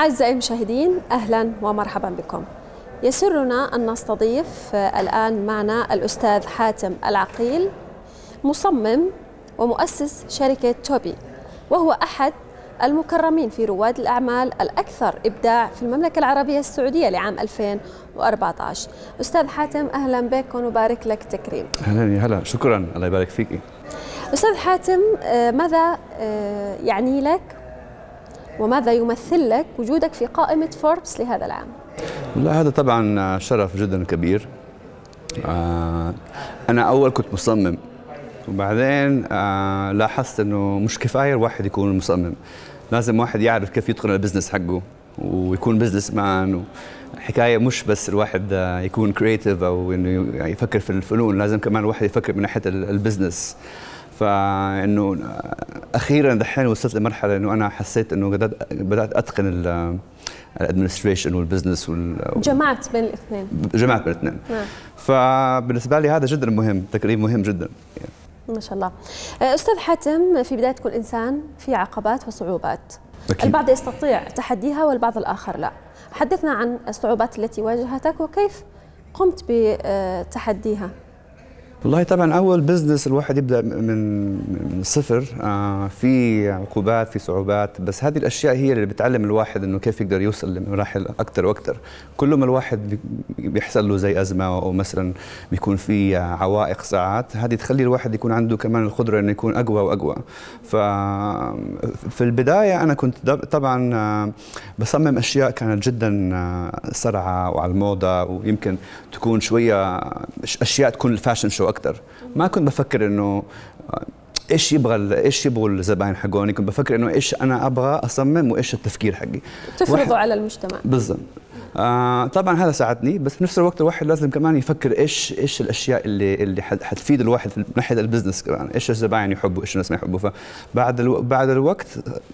أعزائي المشاهدين أهلا ومرحبا بكم يسرنا أن نستضيف آه، الآن معنا الأستاذ حاتم العقيل مصمم ومؤسس شركة توبي وهو أحد المكرمين في رواد الأعمال الأكثر إبداع في المملكة العربية السعودية لعام 2014 أستاذ حاتم أهلا بك ونبارك لك تكريم أهلا هلا شكرا الله يبارك فيك أستاذ حاتم آه، ماذا آه، يعني لك وماذا يمثل لك وجودك في قائمة فوربس لهذا العام؟ لا هذا طبعا شرف جدا كبير آه، أنا أول كنت مصمم وبعدين آه، لاحظت أنه مش كفاية الواحد يكون مصمم لازم واحد يعرف كيف يدخل البزنس حقه ويكون بزنس مان حكايه مش بس الواحد آه، يكون كريتيف او انه يعني يفكر في الفنون لازم كمان الواحد يفكر من ناحيه البزنس فانه اخيرا دحين وصلت لمرحله انه انا حسيت انه بدات اتقن الادمنستريشن والبزنس وال جمعت بين الاثنين جمعت بين الاثنين نعم. فبالنسبه لي هذا جدا مهم تقريب مهم جدا يعني. ما شاء الله أه، استاذ حاتم في بدايه كل انسان في عقبات وصعوبات أكيد. البعض يستطيع تحديها والبعض الاخر لا حدثنا عن الصعوبات التي واجهتك وكيف قمت بتحديها والله طبعا اول بزنس الواحد يبدا من من الصفر آه في عقوبات في صعوبات بس هذه الاشياء هي اللي بتعلم الواحد انه كيف يقدر يوصل لمراحل اكثر واكثر كل ما الواحد بيحصل له زي ازمه او مثلا بيكون في عوائق ساعات هذه تخلي الواحد يكون عنده كمان القدره انه يكون اقوى واقوى ف في البدايه انا كنت طبعا آه، بصمم اشياء كانت جدا سرعه آه، وعلى الموضه ويمكن تكون شويه اشياء تكون الفاشن شو اكثر ما كنت بفكر انه ايش يبغى ايش يبغوا الزباين حقوني كنت بفكر انه ايش انا ابغى اصمم وايش التفكير حقي تفرضه على المجتمع بالضبط آه طبعا هذا ساعدني بس في نفس الوقت الواحد لازم كمان يفكر ايش ايش الاشياء اللي اللي حتفيد الواحد من ناحيه البزنس كمان ايش الزباين يحبوا ايش الناس ما يحبوا فبعد الو... بعد الوقت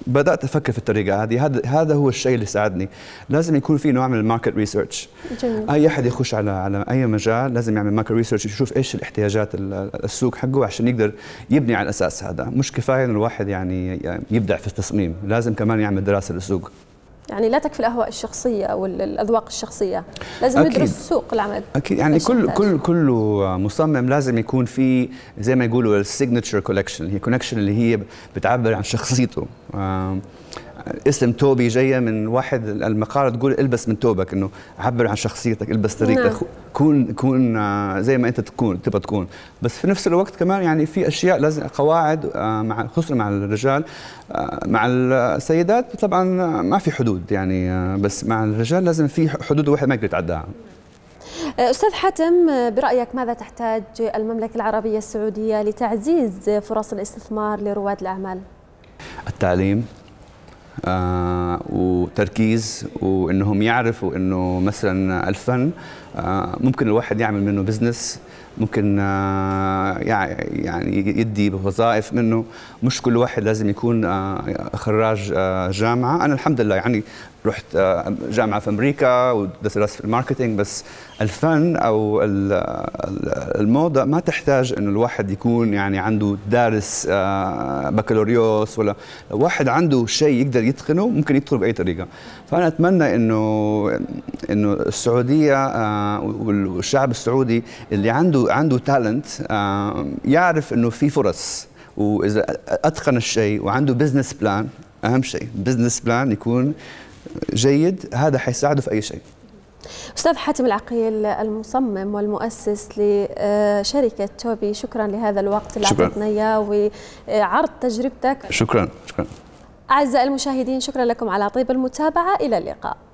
بدات افكر في الطريقه هذه هذا هذا هو الشيء اللي ساعدني لازم يكون في نوع من الماركت ريسيرش اي احد يخش على على اي مجال لازم يعمل ماركت ريسيرش يشوف ايش الاحتياجات السوق حقه عشان يقدر يبني على الاساس هذا مش كفايه ان الواحد يعني, يعني يبدع في التصميم لازم كمان يعمل دراسه للسوق يعني لا تكفي الاهواء الشخصيه او الاذواق الشخصيه لازم أكيد. يدرس سوق العمل اكيد يعني كل كل كل آه، مصمم لازم يكون في زي ما يقولوا السيجنتشر كولكشن هي كونكشن اللي هي بتعبر عن شخصيته اسم توبي جاية من واحد المقالة تقول البس من توبك انه عبر عن شخصيتك البس طريقك نعم. كون كون آه، زي ما انت تكون تبغى تكون بس في نفس الوقت كمان يعني في اشياء لازم قواعد آه، مع خصوصا مع الرجال آه، مع السيدات طبعا ما في حدود يعني بس مع الرجال لازم في حدود واحد ما يقدر يتعداها أستاذ حاتم برأيك ماذا تحتاج المملكة العربية السعودية لتعزيز فرص الاستثمار لرواد الأعمال؟ التعليم آه، وتركيز وانهم يعرفوا انه مثلا الفن آه، ممكن الواحد يعمل منه بزنس ممكن آه، يعني يدي بوظائف منه مش كل واحد لازم يكون خراج جامعه انا الحمد لله يعني رحت آه، جامعه في امريكا ودرست في الماركتينج بس الفن او الموضه ما تحتاج انه الواحد يكون يعني عنده دارس آه، بكالوريوس ولا واحد عنده شيء يقدر يتقنه ممكن يدخل باي طريقه فانا اتمنى انه انه السعوديه آه، والشعب السعودي اللي عنده عنده تالنت يعرف انه في فرص واذا اتقن الشيء وعنده بزنس بلان اهم شيء بزنس بلان يكون جيد هذا حيساعده في اي شيء استاذ حاتم العقيل المصمم والمؤسس لشركه توبي شكرا لهذا الوقت اللي اعطيتنا اياه وعرض تجربتك شكرا شكرا اعزائي المشاهدين شكرا لكم على طيب المتابعه الى اللقاء